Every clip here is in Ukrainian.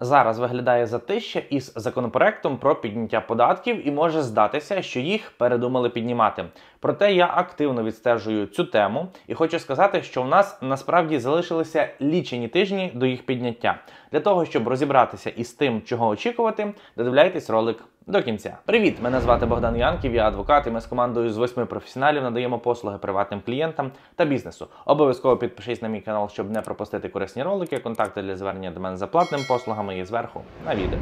Зараз виглядає затища із законопроектом про підняття податків і може здатися, що їх передумали піднімати. Проте я активно відстежую цю тему і хочу сказати, що в нас насправді залишилися лічені тижні до їх підняття. Для того щоб розібратися із тим, чого очікувати, додивляйтесь ролик до кінця. Привіт! Мене звати Богдан Янків, я адвокат. і Ми з командою з восьми професіоналів надаємо послуги приватним клієнтам та бізнесу. Обов'язково підпишись на мій канал, щоб не пропустити корисні ролики. Контакти для звернення до мене за платними послугами і зверху на відео.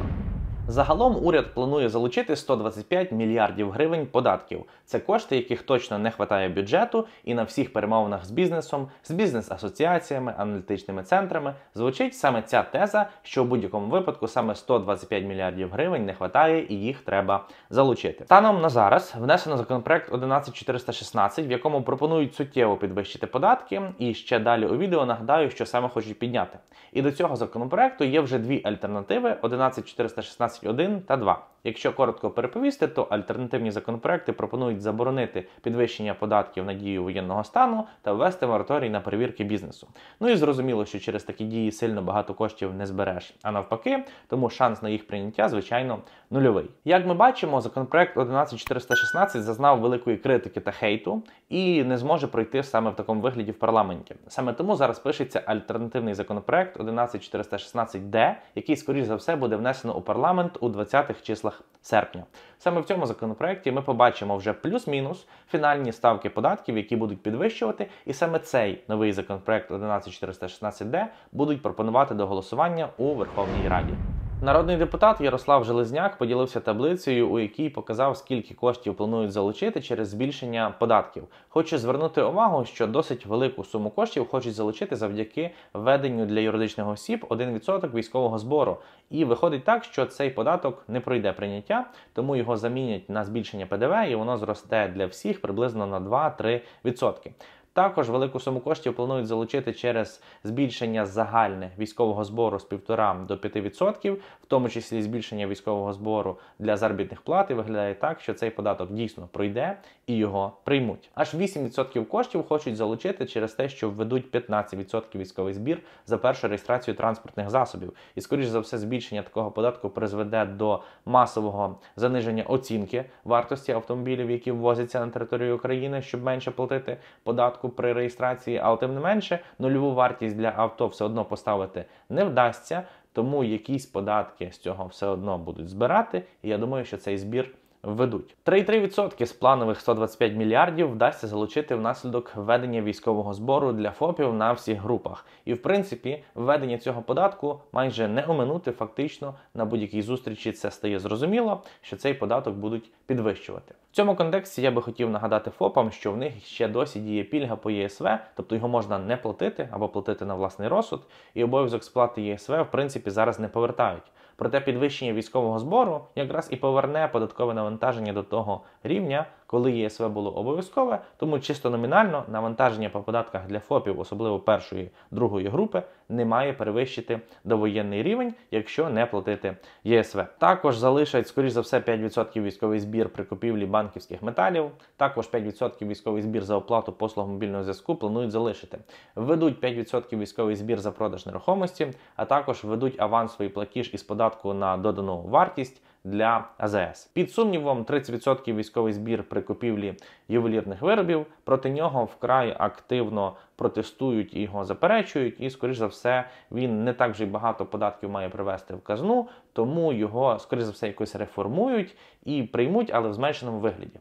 Загалом уряд планує залучити 125 мільярдів гривень податків. Це кошти, яких точно не вистачає бюджету, і на всіх перемовинах з бізнесом, з бізнес-асоціаціями, аналітичними центрами звучить саме ця теза, що у будь-якому випадку саме 125 мільярдів гривень не вистачає і їх треба залучити. Станом на зараз внесено законопроект 11416, в якому пропонують суттєво підвищити податки. І ще далі у відео нагадаю, що саме хочуть підняти. І до цього законопроекту є вже дві альтернативи: 11416 21 та 2. Якщо коротко переповісти, то альтернативні законопроекти пропонують заборонити підвищення податків на дію воєнного стану та ввести мораторій на перевірки бізнесу. Ну і зрозуміло, що через такі дії сильно багато коштів не збереш, а навпаки, тому шанс на їх прийняття, звичайно, нульовий. Як ми бачимо, законопроект 11416 зазнав великої критики та хейту і не зможе пройти саме в такому вигляді в парламенті. Саме тому зараз пишеться альтернативний законопроект 11416 д який скоріш за все буде внесено у парламент. Віланд у 20-х числах серпня. Саме в цьому законопроекті ми побачимо вже плюс-мінус фінальні ставки податків, які будуть підвищувати, і саме цей новий законопроект 11416 d будуть пропонувати до голосування у Верховній Раді. Народний депутат Ярослав Железняк поділився таблицею, у якій показав, скільки коштів планують залучити через збільшення податків. Хочу звернути увагу, що досить велику суму коштів хочуть залучити завдяки введенню для юридичних осіб 1% військового збору. І виходить так, що цей податок не пройде прийняття, тому його замінять на збільшення ПДВ, і воно зросте для всіх приблизно на 2-3%. Також велику суму коштів планують залучити через збільшення загальне військового збору з 1,5 до 5%, в тому числі збільшення військового збору для заробітних плат. І виглядає так, що цей податок дійсно пройде і його приймуть. Аж 8% коштів хочуть залучити через те, що введуть 15% військовий збір за першу реєстрацію транспортних засобів. І, скоріш за все, збільшення такого податку призведе до масового заниження оцінки вартості автомобілів, які ввозяться на територію України, щоб менше платити податку випадку при реєстрації, але тим не менше, нульову вартість для авто все одно поставити не вдасться, тому якісь податки з цього все одно будуть збирати. І я думаю, що цей збір ведуть. 3,3% з планових 125 мільярдів вдасться залучити внаслідок введення військового збору для ФОПів на всіх групах. І в принципі, введення цього податку майже не оминути. Фактично на будь-якій зустрічі це стає зрозуміло, що цей податок будуть підвищувати. В цьому контексті я би хотів нагадати ФОПам, що в них ще досі діє пільга по ЄСВ, тобто його можна не платити або платити на власний розсуд, і обов'язок сплати ЄСВ в принципі зараз не повертають. Проте підвищення військового збору якраз і поверне податкове навантаження до того рівня, коли ЄСВ було обов'язкове, тому чисто номінально навантаження по податках для ФОПів, особливо першої другої групи, не має перевищити довоєнний рівень, якщо не платити ЄСВ. Також залишать, скоріш за все, 5% військовий збір при купівлі банківських металів. Також 5% військовий збір за оплату послуг мобільного зв'язку планують залишити. Введуть 5% військовий збір за продаж нерухомості, а також введуть авансовий платіж із податку на додану вартість для АЗС. Під сумнівом, 30% військовий збір при купівлі ювелірних виробів проти нього вкрай активно протестують і його заперечують. І, скоріш за все, він не так вже й багато податків має привести в казну, тому його, скоріш за все, якось реформують і приймуть, але в зменшеному вигляді.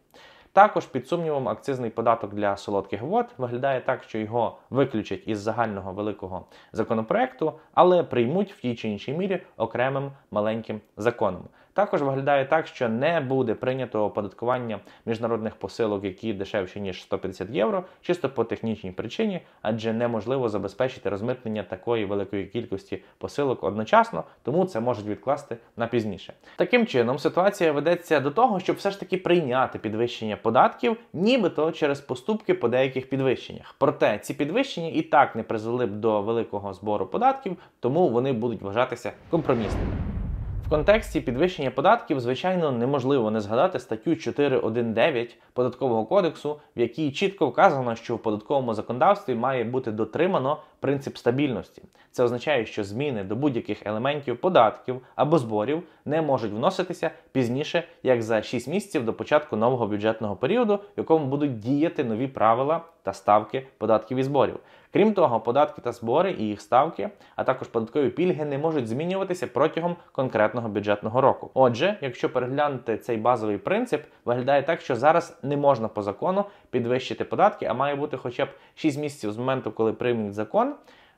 Також під сумнівом акцизний податок для солодких вод виглядає так, що його виключать із загального великого законопроекту, але приймуть в тій чи іншій мірі окремим маленьким законом. Також виглядає так, що не буде прийнято оподаткування міжнародних посилок, які дешевші ніж 150 євро, чисто по технічній причині, адже неможливо забезпечити розмитнення такої великої кількості посилок одночасно, тому це можуть відкласти на пізніше. Таким чином, ситуація ведеться до того, щоб все ж таки прийняти підвищення податків, нібито через поступки по деяких підвищеннях. Проте ці підвищення і так не призвели б до великого збору податків, тому вони будуть вважатися компромісними. В контексті підвищення податків, звичайно, неможливо не згадати статтю 4.1.9 податкового кодексу, в якій чітко вказано, що в податковому законодавстві має бути дотримано принцип стабільності. Це означає, що зміни до будь-яких елементів податків або зборів не можуть вноситися пізніше, як за 6 місяців до початку нового бюджетного періоду, в якому будуть діяти нові правила та ставки податків і зборів. Крім того, податки та збори і їх ставки, а також податкові пільги не можуть змінюватися протягом конкретного бюджетного року. Отже, якщо переглянути цей базовий принцип, виглядає так, що зараз не можна по закону підвищити податки, а має бути хоча б 6 місяців з моменту, коли приймуть закон,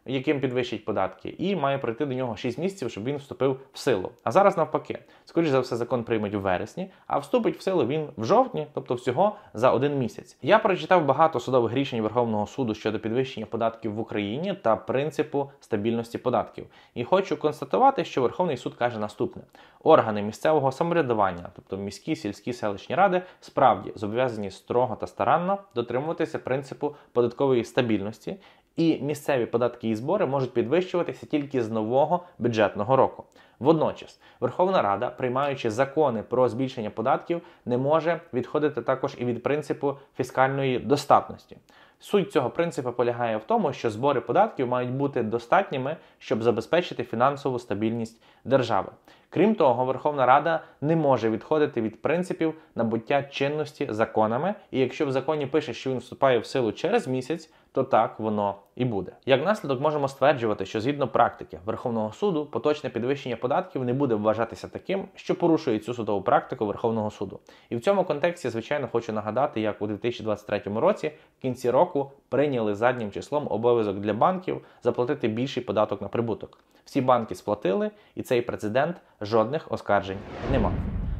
яким підвищить податки, і має пройти до нього 6 місяців, щоб він вступив в силу. А зараз навпаки, скоріш за все, закон приймуть у вересні, а вступить в силу він в жовтні, тобто всього за один місяць. Я прочитав багато судових рішень Верховного суду щодо підвищення податків в Україні та принципу стабільності податків. І хочу констатувати, що Верховний суд каже наступне: органи місцевого самоврядування, тобто міські, сільські селищні ради, справді зобов'язані строго та старанно дотримуватися принципу податкової стабільності і місцеві податки і збори можуть підвищуватися тільки з нового бюджетного року. Водночас, Верховна Рада, приймаючи закони про збільшення податків, не може відходити також і від принципу фіскальної достатності. Суть цього принципу полягає в тому, що збори податків мають бути достатніми, щоб забезпечити фінансову стабільність держави. Крім того, Верховна Рада не може відходити від принципів набуття чинності законами, і якщо в законі пише, що він вступає в силу через місяць, то так воно і буде. Як наслідок, можемо стверджувати, що згідно практики Верховного суду поточне підвищення податків не буде вважатися таким, що порушує цю судову практику Верховного суду. І в цьому контексті, звичайно, хочу нагадати, як у 2023 році в кінці року прийняли заднім числом обов'язок для банків заплатити більший податок на прибуток. Всі банки сплатили, і цей прецедент жодних оскаржень не мав.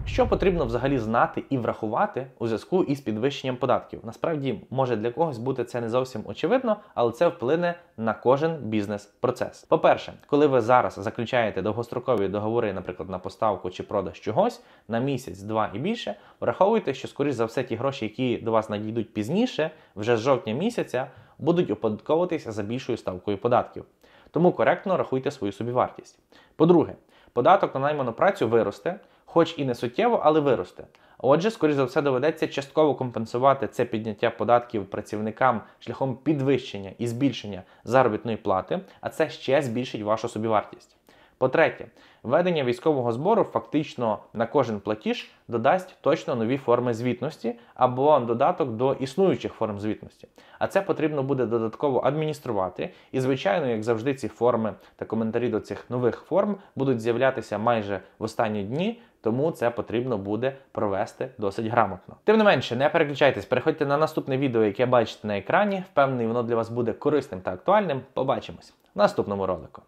Що потрібно взагалі знати і врахувати у зв'язку із підвищенням податків? Насправді може для когось бути це не зовсім очевидно, але це вплине на кожен бізнес-процес. По-перше, коли ви зараз заключаєте довгострокові договори, наприклад, на поставку чи продаж чогось на місяць, два і більше, враховуйте, що скоріш за все ті гроші, які до вас надійдуть пізніше, вже з жовтня місяця, будуть оподатковуватися за більшою ставкою податків. Тому коректно рахуйте свою собівартість. По-друге, податок на найману працю виросте хоч і не суттєво, але виросте. Отже, скоріш за все, доведеться частково компенсувати це підняття податків працівникам шляхом підвищення і збільшення заробітної плати, а це ще збільшить вашу собівартість. По-третє, введення військового збору фактично на кожен платіж додасть точно нові форми звітності або додаток до існуючих форм звітності. А це потрібно буде додатково адмініструвати. І, звичайно, як завжди, ці форми та коментарі до цих нових форм будуть з'являтися майже в останні дні тому це потрібно буде провести досить грамотно. Тим не менше, не переключайтесь, переходьте на наступне відео, яке бачите на екрані. Впевнений, воно для вас буде корисним та актуальним. Побачимось в наступному ролику.